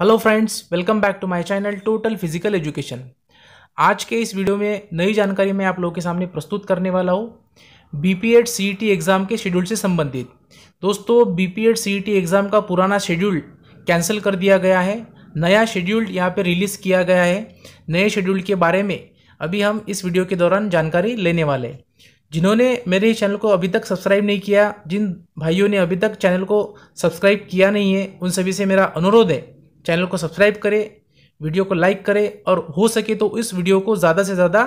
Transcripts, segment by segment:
hello friends welcome back to my channel total physical education आज के इस video में नई जानकारी मैं आप लोगों के सामने प्रस्तुत करने वाला हूँ B P Ed C T exam के शेड्यूल से संबंधित दोस्तों B P Ed C T exam का पुराना शेड्यूल कैंसिल कर दिया गया है नया शेड्यूल यहाँ पर रिलीज़ किया गया है नए शेड्यूल के बारे में अभी हम इस वीडियो के दौरान जानकारी लेने वाले हैं जिन्होंने मेरे चैनल को अभी तक सब्सक्राइब नहीं किया जिन भाइयों ने अभी तक चैनल को सब्सक्राइब किया नहीं है उन सभी से मेरा अनुरोध है चैनल को सब्सक्राइब करें वीडियो को लाइक करें और हो सके तो इस वीडियो को ज़्यादा से ज़्यादा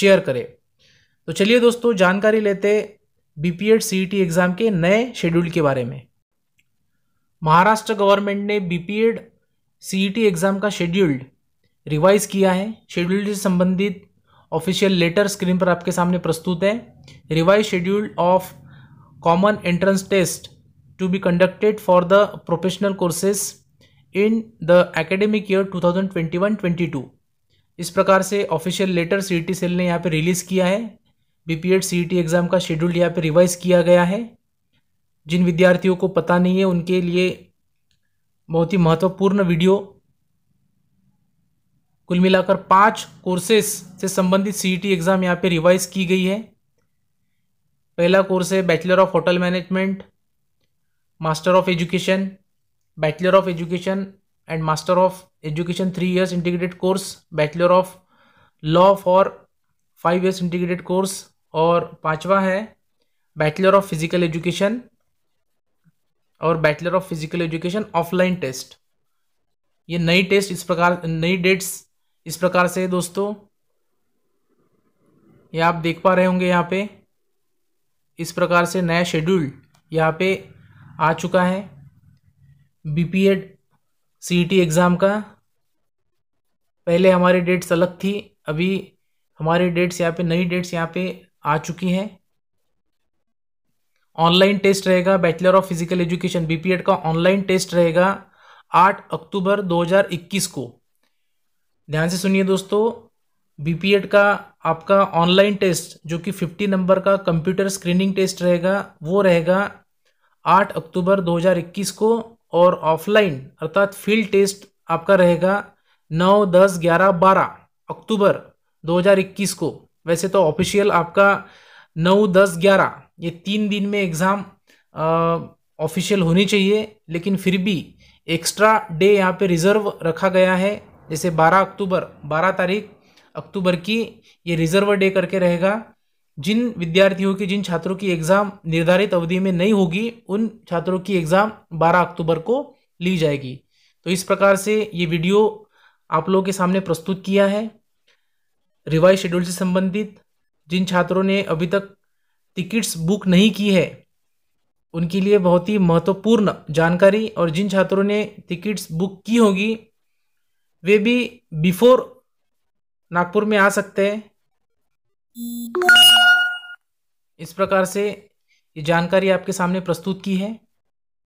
शेयर करें तो चलिए दोस्तों जानकारी लेते B P Ed C T e exam के नए शेड्यूल के बारे में महाराष्ट्र गवर्नमेंट ने B P Ed C T e exam का शेड्यूल्ड रिवाइज किया है शेड्यूल से संबंधित ऑफिशियल लेटर स्क्रीन पर आपके सामने प्रस्तुत है revise schedule of common entrance test to be conducted for the professional courses in the academic year 2021-22 इस प्रकार से official letter C T cell ने यहाँ पे रिलीज़ किया है B P Ed T exam का शेड्यूल यहाँ पे रिवाइज किया गया है जिन विद्यार्थियों को पता नहीं है उनके लिए बहुत ही महत्वपूर्ण वीडियो कुल मिलाकर पांच कोर्सेस से संबंधित सी टी एग्ज़ाम यहाँ पे रिवाइज की गई है पहला कोर्स है bachelor of hotel management master of education bachelor of education and master of education three years integrated course bachelor of law for five years integrated course और पांचवा है बैचलर ऑफ फिजिकल एजुकेशन और bachelor of physical education offline test ये नई test इस प्रकार नई dates इस प्रकार से दोस्तों ये आप देख पा रहे होंगे यहाँ पे इस प्रकार से नया शेड्यूल यहाँ पे आ चुका है बीपीएड सीटी एग्ज़ाम का पहले हमारी डेट्स अलग थी अभी हमारी डेट्स यहाँ पे नई डेट्स यहाँ पे आ चुकी हैं ऑनलाइन टेस्ट रहेगा bachelor of physical education BPEd का ऑनलाइन टेस्ट रहेगा आठ अक्टूबर 2021 को ध्यान से सुनिए दोस्तों बीपीएड का आपका ऑनलाइन टेस्ट जो कि 50 नंबर का कंप्यूटर स्क्रीनिंग टेस्ट रहेगा वो रहेगा 8 अक्टूबर 2021 को और ऑफलाइन अर्थात फील्ड टेस्ट आपका रहेगा नौ दस ग्यारह बारह अक्टूबर 2021 को वैसे तो ऑफिशियल आपका नौ दस ग्यारह ये तीन दिन में एग्ज़ाम ऑफिशियल होनी चाहिए लेकिन फिर भी एक्स्ट्रा डे यहाँ पे रिज़र्व रखा गया है जैसे 12 अक्टूबर 12 तारीख अक्टूबर की ये रिज़र्व डे करके रहेगा जिन विद्यार्थियों की जिन छात्रों की एग्ज़ाम निर्धारित अवधि में नहीं होगी उन छात्रों की एग्ज़ाम 12 अक्टूबर को ली जाएगी तो इस प्रकार से ये वीडियो आप लोगों के सामने प्रस्तुत किया है रिवाइज शेड्यूल से संबंधित जिन छात्रों ने अभी तक टिकट्स बुक नहीं की है उनके लिए बहुत ही महत्वपूर्ण जानकारी और जिन छात्रों ने टिकट्स बुक की होगी वे भी बिफोर नागपुर में आ सकते हैं इस प्रकार से ये जानकारी आपके सामने प्रस्तुत की है